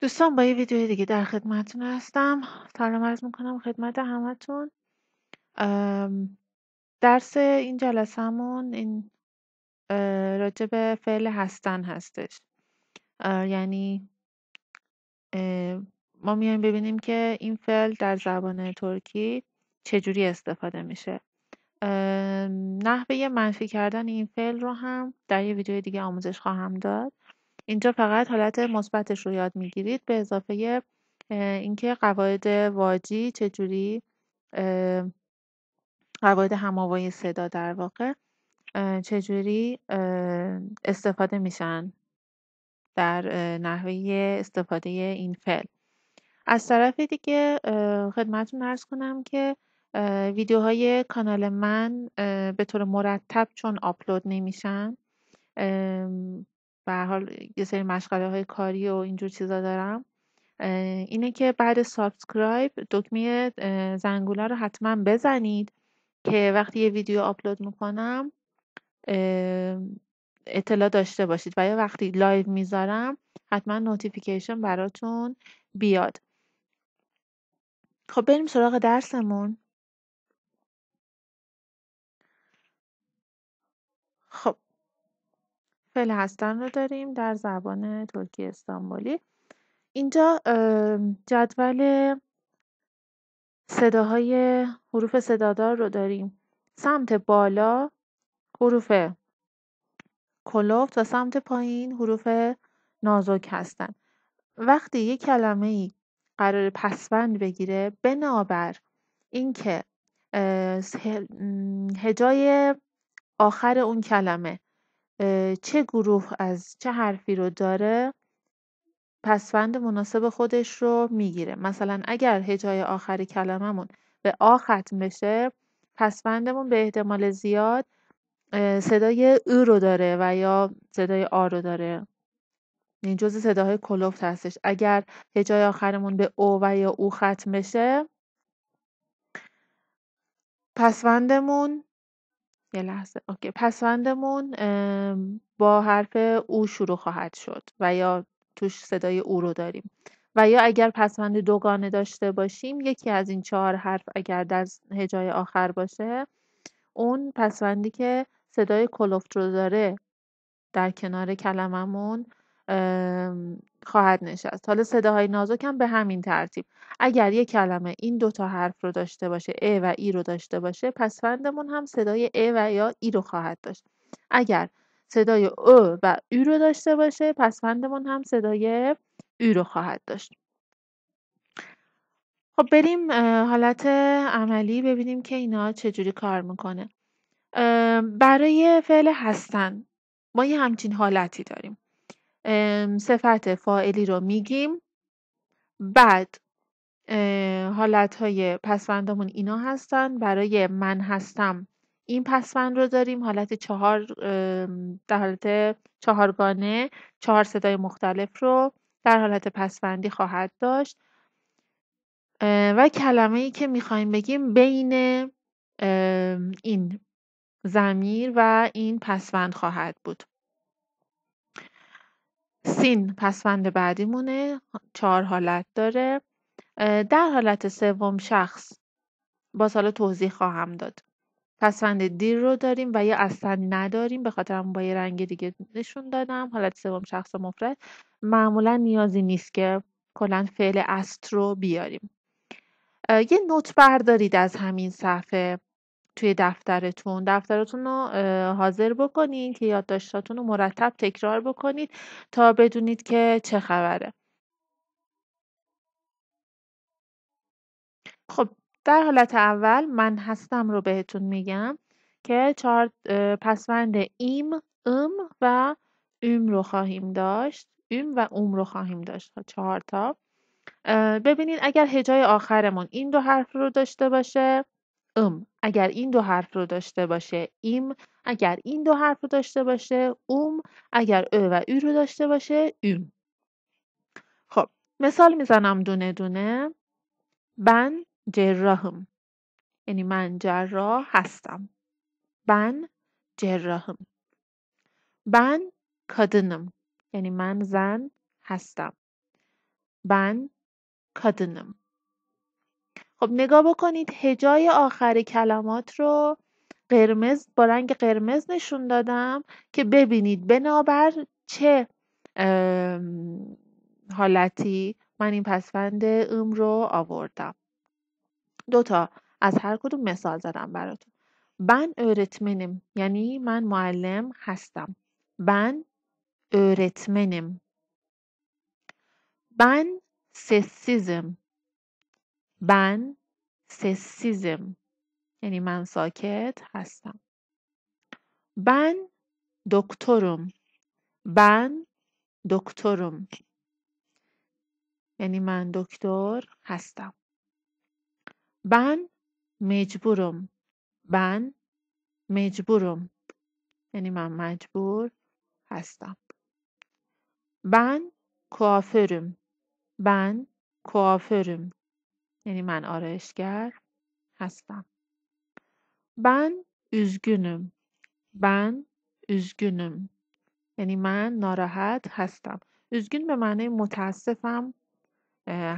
دوستان با یه ویدیو دیگه در خدمتتون هستم سلام عرض میکنم خدمت همتون درس این جلسه همون این راجب فعل هستن هستش یعنی ما میایم ببینیم که این فعل در زبان ترکی چجوری استفاده میشه نحوه منفی کردن این فعل رو هم در یه ویدیو دیگه آموزش خواهم داد اینجا فقط حالت مثبتش رو یاد میگیرید به اضافه اینکه قواعد واجی چجوری قواعد هماوای صدا در واقع چجوری استفاده میشن در نحوه استفاده این فعل از طرف دیگه خدمتتون ارز کنم که ویدیوهای کانال من به طور مرتب چون آپلود نمیشن به حال یه سری مشغله های کاری و اینجور چیزا دارم اینه که بعد سابسکرایب دکمه زنگوله رو حتما بزنید که وقتی یه ویدیو آپلود میکنم اطلاع داشته باشید و یا وقتی لایو میذارم حتما نوتیفیکیشن براتون بیاد خب بریم سراغ درسمون خب هستن رو داریم در زبان ترکی استانبولی اینجا جدول صداهای حروف صدادار رو داریم سمت بالا حروف کلوفت و سمت پایین حروف نازک هستن وقتی یک کلمه ای قرار پسوند بگیره بنابر اینکه هجای آخر اون کلمه چه گروه از چه حرفی رو داره پسفند مناسب خودش رو میگیره مثلا اگر هجای آخر کلممون به آ ختم بشه پسفندمون به احتمال زیاد صدای او رو داره و یا صدای آ رو داره این جز صداهای کلوفت هستش اگر هجای آخرمون به او و یا او ختم بشه پسوندمون یه لحظه اوکی پسندمون با حرف او شروع خواهد شد و یا توش صدای او رو داریم و یا اگر پسوند دوگانه داشته باشیم یکی از این چهار حرف اگر در هجای آخر باشه اون پسوندی که صدای کلفت رو داره در کنار کلممون خواهد نشست حالا صداهای نازک هم به همین ترتیب اگر یک کلمه این دوتا حرف رو داشته باشه ا و ای رو داشته باشه پس فندمون هم صدای ا و یا ای رو خواهد داشت اگر صدای او و ای رو داشته باشه پس فندمون هم صدای ای رو خواهد داشت خب بریم حالت عملی ببینیم که اینا چجوری کار میکنه برای فعل هستن ما یه همچین حالتی داریم صفت فائلی رو میگیم بعد حالت های پسوندمون اینا هستن برای من هستم این پسوند رو داریم حالت چهار در حالت چهارگانه چهار صدای مختلف رو در حالت پسوندی خواهد داشت و کلمه ای که میخوایم بگیم بین این زمیر و این پسوند خواهد بود سین پسوند بعدیمونه چهار حالت داره در حالت سوم شخص باز حالا توضیح خواهم داد پسوند دیر رو داریم و یا اصلا نداریم به خاطر با یه رنگ دیگه نشون دادم حالت سوم شخص مفرد معمولا نیازی نیست که کلا فعل است رو بیاریم یه نوت بردارید از همین صفحه توی دفترتون دفترتون رو حاضر بکنید که یادداشتاتون رو مرتب تکرار بکنید تا بدونید که چه خبره خب در حالت اول من هستم رو بهتون میگم که چهار پسوند ایم ام و اوم رو خواهیم داشت ام و اوم رو خواهیم داشت خب، چهار تا ببینید اگر هجای آخرمون این دو حرف رو داشته باشه ام اگر این دو حرف رو داشته باشه ایم اگر این دو حرف رو داشته باشه اوم اگر او و او رو داشته باشه ایم. خب مثال میزنم دونه دونه بن جراهم یعنی من جراح هستم بن جراهم بن کادنم یعنی من زن هستم بن کادنم خب نگاه بکنید هجای آخر کلمات رو قرمز با رنگ قرمز نشون دادم که ببینید بنابر چه حالتی من این پسفند ام رو آوردم دوتا از هر کدوم مثال زدم براتون بن اورتمنم یعنی من معلم هستم بن اورتمنم بن سسیزم بن سسیزم یعنی من ساکت هستم بن دکترم بن دکترم یعنی من دکتر هستم بن مجبورم بن مجبورم یعنی من مجبور هستم بن کافرم بن کافرم یعنی من آرایشگر هستم. بن üzgünüm. بن üzgünüm. یعنی من ناراحت هستم. üzgün به معنی متاسفم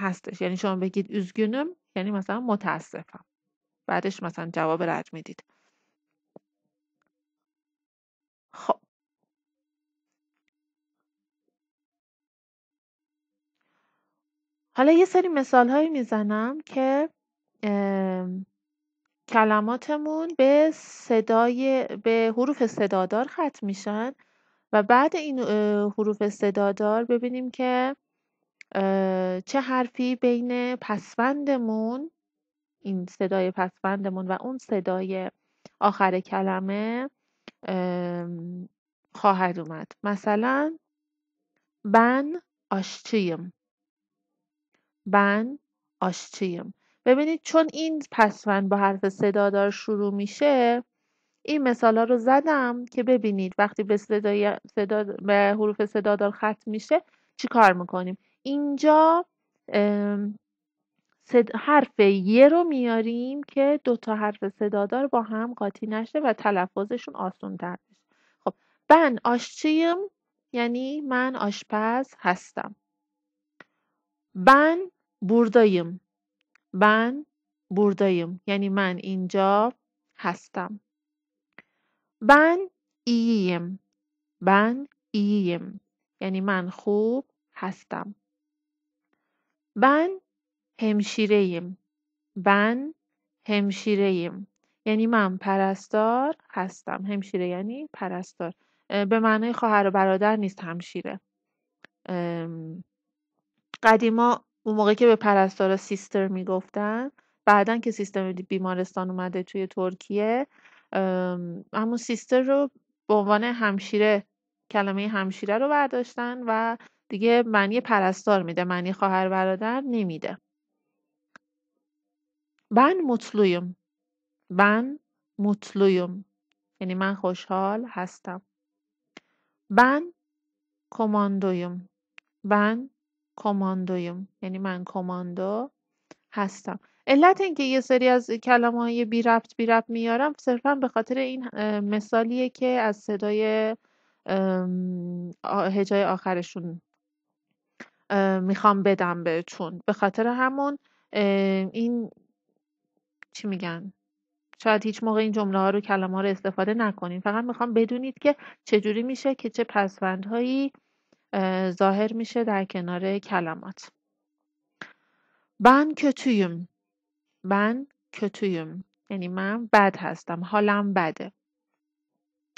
هستش. یعنی شما بگید üzgünüm یعنی مثلا متاسفم. بعدش مثلا جواب رد میدید. خب حالا یه سری مثال هایی میزنم که کلماتمون به صدای به حروف صدادار ختم میشن و بعد این حروف صدادار ببینیم که چه حرفی بین پسوندمون این صدای پسوندمون و اون صدای آخر کلمه خواهد اومد مثلا بن آشچیم بن آشچیم ببینید چون این پسوند با حرف صدادار شروع میشه این مثال ها رو زدم که ببینید وقتی به, صدای صدا به حروف صدادار ختم میشه چی کار میکنیم اینجا حرف یه رو میاریم که دو تا حرف صدادار با هم قاطی نشه و تلفظشون آسون تر خب بن آشچیم یعنی من آشپز هستم بن buradayım. بن buradayım. یعنی من اینجا هستم. بن اییم، بن اییم. یعنی من خوب هستم. من همشیره ایم. من یعنی من پرستار هستم. همشیره یعنی پرستار. به معنای خواهر و برادر نیست همشیره. قدیما اون موقع که به پرستارا سیستر میگفتن بعدا که سیستم بیمارستان اومده توی ترکیه همون سیستر رو به عنوان همشیره کلمه همشیره رو برداشتن و دیگه معنی پرستار میده معنی خواهر برادر نمیده بن مطلویم بن مطلویم یعنی من خوشحال هستم بن کماندویم بن کماندویم یعنی من کماندو هستم علت اینکه یه سری از کلمه های بی ربط بی ربط میارم صرفا به خاطر این مثالیه که از صدای هجای آخرشون میخوام بدم بهتون به خاطر همون این چی میگن شاید هیچ موقع این جمله ها رو کلمه ها رو استفاده نکنین فقط میخوام بدونید که چجوری میشه که چه پسوندهایی ظاهر میشه در کنار کلمات بن kötüyüm. بن kötüyüm. یعنی من بد هستم. حالم بده.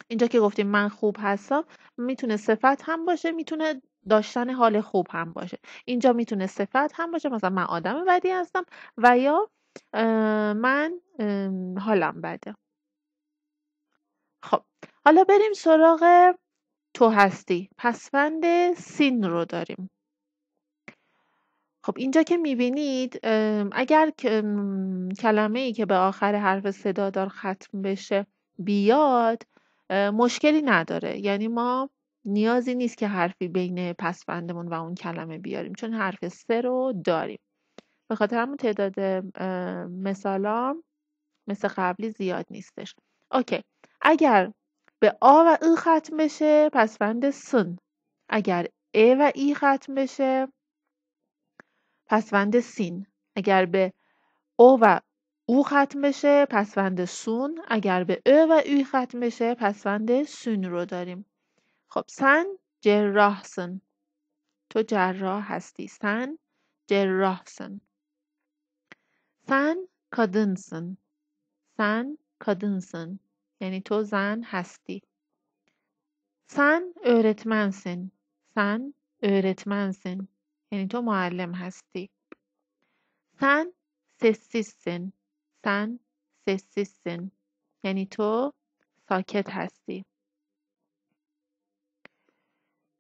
اینجا که گفتیم من خوب هستم میتونه صفت هم باشه میتونه داشتن حال خوب هم باشه اینجا میتونه صفت هم باشه مثلا من آدم بدی هستم و یا من حالم بده خب حالا بریم سراغ تو هستی پسوند سین رو داریم خب اینجا که میبینید اگر کلمه ای که به آخر حرف صدادار ختم بشه بیاد مشکلی نداره یعنی ما نیازی نیست که حرفی بین پسفندمون و اون کلمه بیاریم چون حرف سه رو داریم به خاطر همون تعداد مثالا مثل قبلی زیاد نیستش اوکی اگر به آ و ای ختم بشه پس سن اگر ا و ای ختم بشه پسوند سین اگر به او و او ختم بشه پسوند سون اگر به او و ای ختم بشه پسوند سون رو داریم خب سن جراح سن تو جراح هستی سن جراح سن سن کادنسن سن کادنسن یعنی تو زن هستی سن. سن سن سن. یعنی تو معلم هستی. سن. سسیسن سن سسیسن یعنی تو ساکت هستی.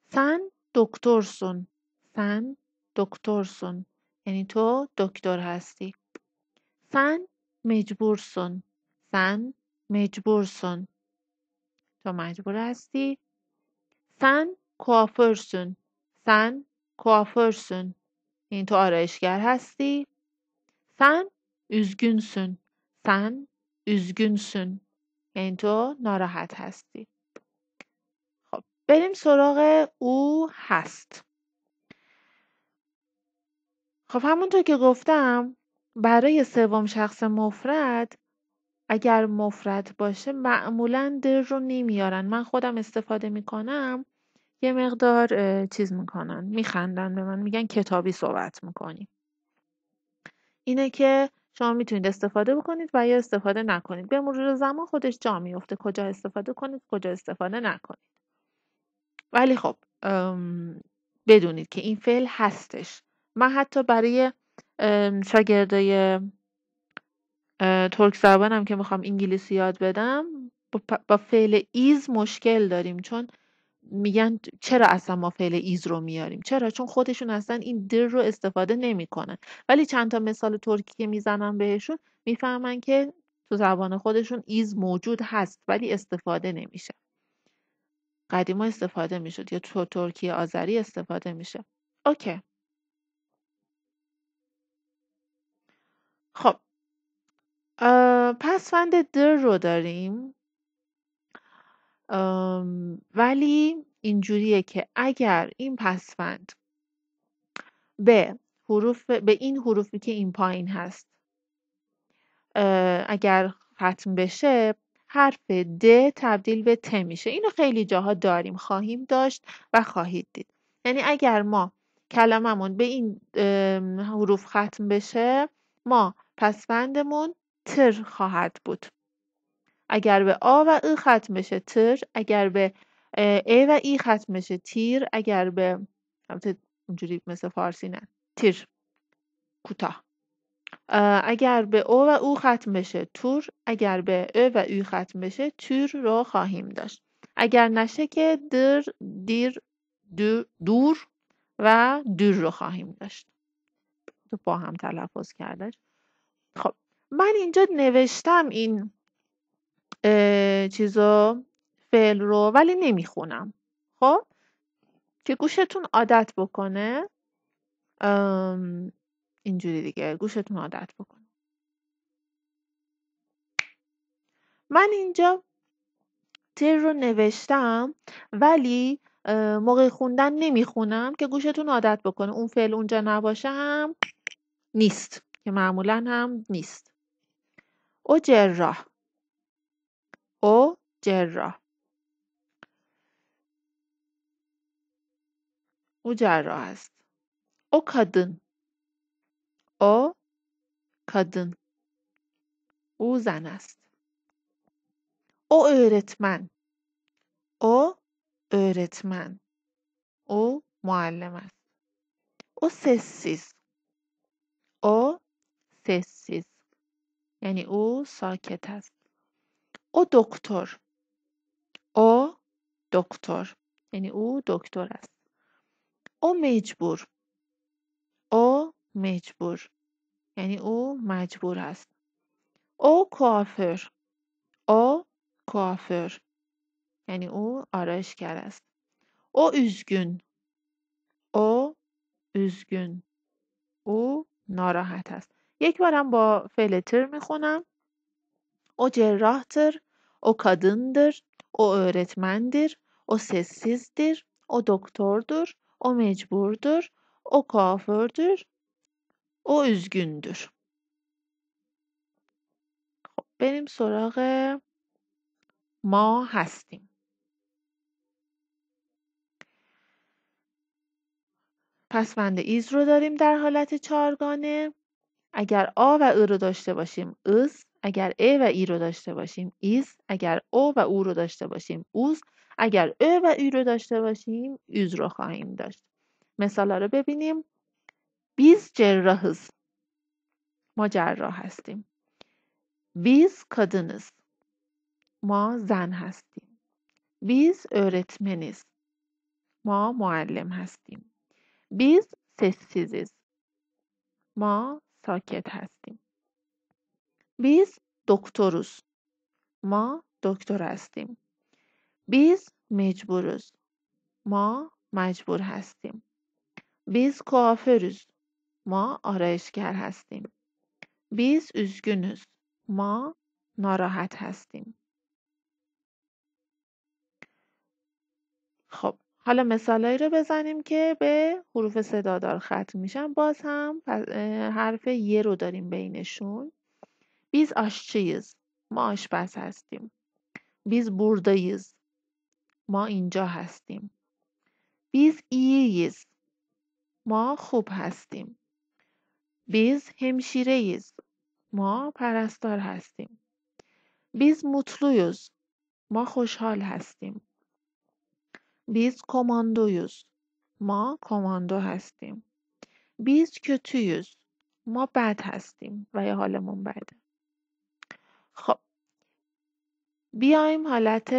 سن. دکترسون. سن دکترسون. یعنی تو دکتر هستی. سن. مجبورسون. سن مجبورسون تو مجبور هستی. سون کوافرسون کوافر کوافرسون این تو آرایشگر هستی. سن üzgünsün. سن سون. این تو ناراحت هستی. خب بریم سراغ او هست. خب همونطور که گفتم برای سوم شخص مفرد اگر مفرد باشه معمولا در رو نمیارن من خودم استفاده میکنم یه مقدار چیز میکنن میخندن به من میگن کتابی صحبت میکنی اینه که شما میتونید استفاده بکنید و یا استفاده نکنید به مرور زمان خودش جا میفته کجا استفاده کنید کجا استفاده نکنید ولی خب بدونید که این فعل هستش من حتی برای شاگردای ترک زبانم که میخوام انگلیسی یاد بدم با فعل ایز مشکل داریم چون میگن چرا اصلا ما فعل ایز رو میاریم چرا چون خودشون اصلا این در رو استفاده نمیکنن ولی چند تا مثال ترکی که میزنم بهشون میفهمن که تو زبان خودشون ایز موجود هست ولی استفاده نمیشه قدیما استفاده میشد یا تو ترکیه آذری استفاده میشه اوکی خب پسفند در رو داریم ولی اینجوریه که اگر این پسفند به حروف به این حروفی که این پایین هست اگر ختم بشه حرف د تبدیل به ت میشه اینو خیلی جاها داریم خواهیم داشت و خواهید دید یعنی اگر ما کلممون به این حروف ختم بشه ما پسوندمون تر خواهد بود اگر به آ و ای ختم بشه تر اگر به ای و ای ختم بشه تیر اگر به البته اونجوری مثل فارسی نه تیر کوتاه اگر به او و او ختم بشه تور اگر به او و او ختم بشه تور رو خواهیم داشت اگر نشه که در دیر دور, دور و دور رو خواهیم داشت با هم تلفظ کردش خب من اینجا نوشتم این چیزا، فعل رو ولی نمیخونم خب که گوشتون عادت بکنه اینجوری دیگه گوشتون عادت بکنه من اینجا تر رو نوشتم ولی موقع خوندن نمیخونم که گوشتون عادت بکنه اون فعل اونجا نباشه هم نیست که معمولا هم نیست O cerrah. O cerrah. o cerrah است. O kadın. O kadın. o زن است. O öğretmen. O öğretmen. O muallim است. O sessiz. O sessiz. یعنی او ساکت است او دکتر او دکتر یعنی او دکتر است او مجبور او مجبور یعنی او مجبور است او کافر او کافر یعنی او آرایشگر است او üzgün او üzgün او ناراحت است یک بارم با فلتر میخونم او جراحتر در، او کادن او اورتمن او سسیزدیر او دکتر در او مجبور در او کافر او ازگن در خب، بریم سراغ ما هستیم پسوند ایز رو داریم در حالت چارگانه اگر آ و ا رو داشته باشیم از اگر ا و ای رو داشته باشیم ایز اگر او و او رو داشته باشیم اوز اگر او و ای رو داشته باشیم یوز رو خواهیم داشت مثال رو ببینیم بیز جراح ما جراح هستیم بیز کادن ما زن هستیم بیز öğretmen ما معلم هستیم بیز سسیزیز ما ساکت هستیم. بیز دکتروز. ما دکتر هستیم. بیز مجبوروز. ما مجبور هستیم. بیز کافروز. ما آرایشگر هستیم. بیز ازگنوز. ما ناراحت هستیم. خب. حالا مثالایی رو بزنیم که به حروف صدادار ختم میشن باز هم حرف یه رو داریم بینشون بیز آشچیز ما آشپز هستیم بیز بردایز ما اینجا هستیم بیز ایییز ما خوب هستیم بیز همشیرهیز ما پرستار هستیم بیز مطلویز ما خوشحال هستیم Biz یوز. ما کماندو هستیم. بیز kötüyüz. ما بد هستیم و یه حالمون بده. خب بیایم حالت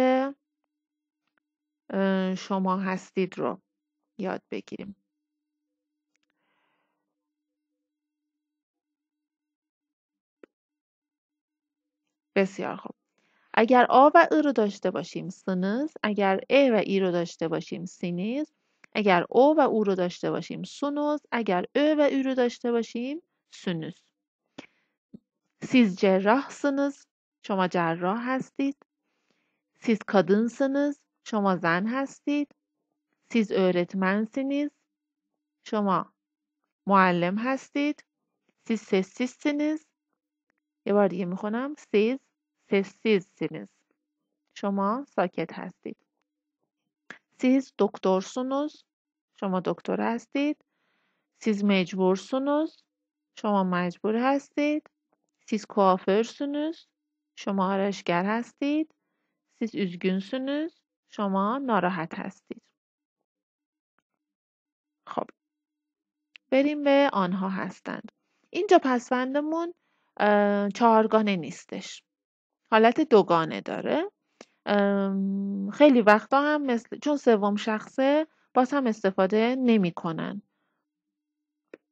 شما هستید رو یاد بگیریم. بسیار خوب اگر آ و ا رو داشته باشیم سنز اگر ا و ای رو داشته باشیم سینیز اگر او و او رو داشته باشیم سونوز اگر او و ای رو داشته باشیم سونوز سیز جراح سنز شما جراح هستید سیز کادن سنز شما زن هستید سیز اورتمن سینیز شما معلم هستید سیز سسیز سینیز یه بار دیگه میخونم سیز sessizsiniz. شما ساکت هستید. Siz doktorsunuz. شما دکتر هستید. Siz mecbursunuz. شما مجبور هستید. Siz kuaförsünüz. شما آرشگر هستید. Siz üzgünsünüz. شما ناراحت هستید. خب بریم به آنها هستند. اینجا پسوندمون چهارگانه نیستش. حالت دوگانه داره خیلی وقتا هم مثل چون سوم شخصه باز هم استفاده نمیکنن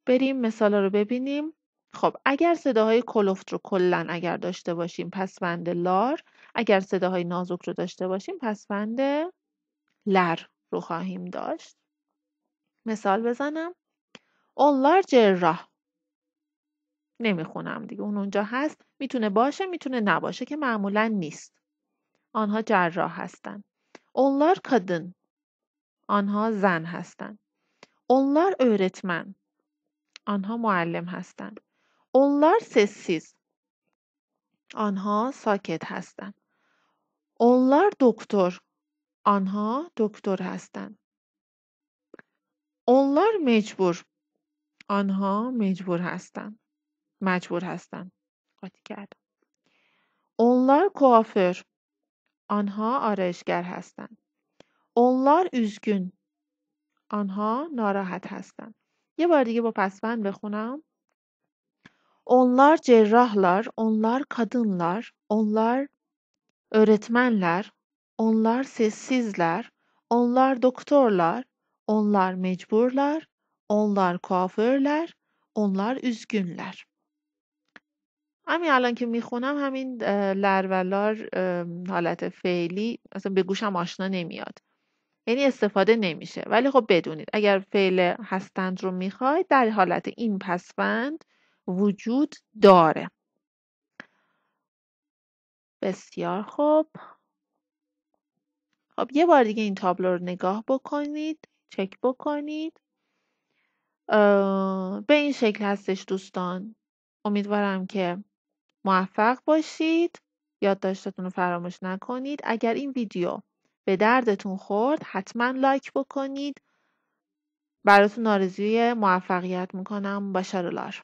بریم مثال رو ببینیم خب اگر صداهای کلفت رو کلا اگر داشته باشیم پسوند لار اگر صداهای نازک رو داشته باشیم پسوند لر رو خواهیم داشت مثال بزنم اون لارجر راه نمیخونم دیگه اون اونجا هست میتونه باشه میتونه نباشه که معمولا نیست آنها جراح هستند اونلار kadın آنها زن هستند اونلار اورتمن. آنها معلم هستند اونلار سسیز آنها ساکت هستند اونلار دکتر آنها دکتر هستند اونلار مجبور آنها مجبور هستند مجبور هستم قاطی کردم onlar kuaför آنها آرایشگر هستند onlar üzgün آنها ناراحت هستند یه بار دیگه با پسفند بخونم onlar cerrahlar onlar kadınlar onlar öğretmenler onlar sessizler onlar doktorlar onlar mecburlar onlar kuaförler onlar üzgünler همین الان که میخونم همین لرولار حالت فعلی اصلا به گوشم آشنا نمیاد یعنی استفاده نمیشه ولی خب بدونید اگر فعل هستند رو میخواید در حالت این پسوند وجود داره بسیار خوب خب یه بار دیگه این تابلو رو نگاه بکنید چک بکنید به این شکل هستش دوستان امیدوارم که موفق باشید. یادداشتتون رو فراموش نکنید. اگر این ویدیو به دردتون خورد حتما لایک بکنید. براتون آرزوی موفقیت میکنم. باشرالار.